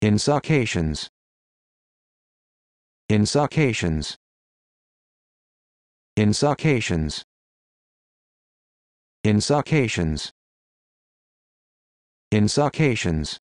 Insuccations. Insuccations. Insuccations. Insuccations. Insuccations.